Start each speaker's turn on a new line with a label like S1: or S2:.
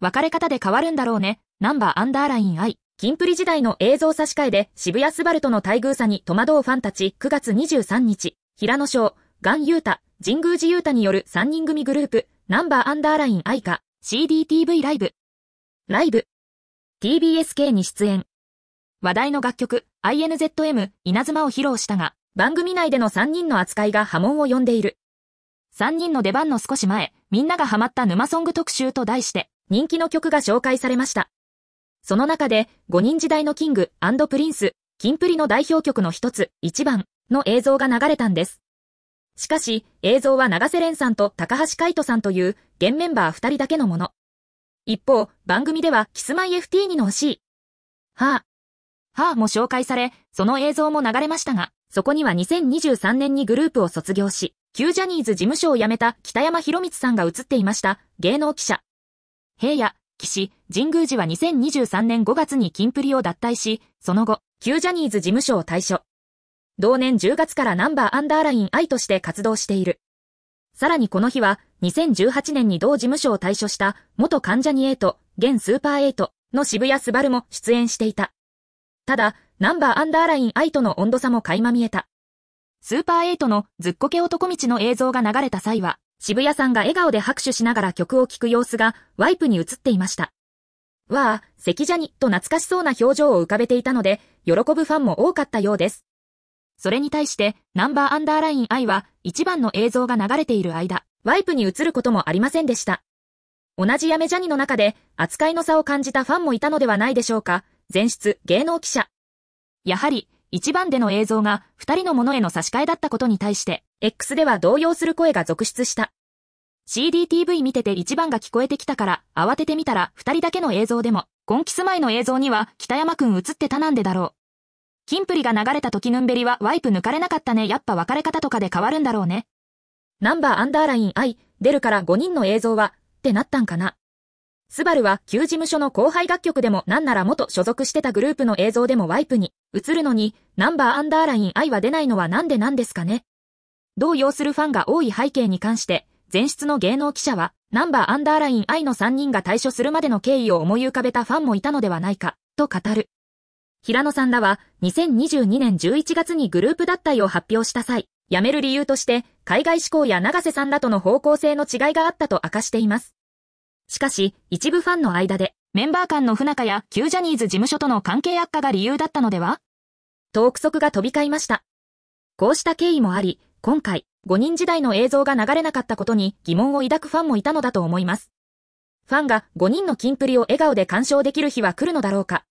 S1: 別れ方で変わるんだろうね。ナンバーアンダーライン I。キンプリ時代の映像差し替えで渋谷スバルとの待遇差に戸惑うファンたち9月23日。平野翔、ガンユータ、神宮寺ユータによる3人組グループ、ナンバーアンダーライン I か、CDTV ライブ。ライブ。TBSK に出演。話題の楽曲、INZM、稲妻を披露したが、番組内での3人の扱いが波紋を呼んでいる。3人の出番の少し前、みんながハマった沼ソング特集と題して、人気の曲が紹介されました。その中で、5人時代のキングプリンス、キンプリの代表曲の一つ、一番の映像が流れたんです。しかし、映像は長瀬廉さんと高橋海人さんという、現メンバー二人だけのもの。一方、番組では、キスマイ FT にの欲しい。はあ。はあも紹介され、その映像も流れましたが、そこには2023年にグループを卒業し、旧ジャニーズ事務所を辞めた北山博光さんが映っていました、芸能記者。平野、岸、神宮寺は2023年5月に金プリを脱退し、その後、旧ジャニーズ事務所を退所。同年10月からナンバーアンダーライン I として活動している。さらにこの日は、2018年に同事務所を退所した、元関ジャニエイト、現スーパーエイトの渋谷スバルも出演していた。ただ、ナンバーアンダーライン I との温度差も垣間見えた。スーパーエイトのずっこけ男道の映像が流れた際は、渋谷さんが笑顔で拍手しながら曲を聴く様子がワイプに映っていました。わあ、関ジャニと懐かしそうな表情を浮かべていたので、喜ぶファンも多かったようです。それに対して、ナンバーアンダーライン I は、一番の映像が流れている間、ワイプに映ることもありませんでした。同じやめジャニの中で、扱いの差を感じたファンもいたのではないでしょうか、前出芸能記者。やはり、1番での映像が2人のものへの差し替えだったことに対して、X では動揺する声が続出した。CDTV 見てて1番が聞こえてきたから、慌ててみたら2人だけの映像でも、ゴンキス前の映像には北山くん映ってたなんでだろう。キンプリが流れた時ヌンベリはワイプ抜かれなかったね。やっぱ別れ方とかで変わるんだろうね。ナンバーアンダーライン I 出るから5人の映像は、ってなったんかな。スバルは旧事務所の後輩楽曲でもなんなら元所属してたグループの映像でもワイプに。映るのに、ナンバーアンダーライン愛は出ないのはなんでなんですかね同様するファンが多い背景に関して、前出の芸能記者は、ナンバーアンダーライン愛の3人が退所するまでの経緯を思い浮かべたファンもいたのではないか、と語る。平野さんらは、2022年11月にグループ脱退を発表した際、辞める理由として、海外志向や長瀬さんらとの方向性の違いがあったと明かしています。しかし、一部ファンの間で、メンバー間の不仲や旧ジャニーズ事務所との関係悪化が理由だったのではと憶測が飛び交いました。こうした経緯もあり、今回、5人時代の映像が流れなかったことに疑問を抱くファンもいたのだと思います。ファンが5人のキンプリを笑顔で鑑賞できる日は来るのだろうか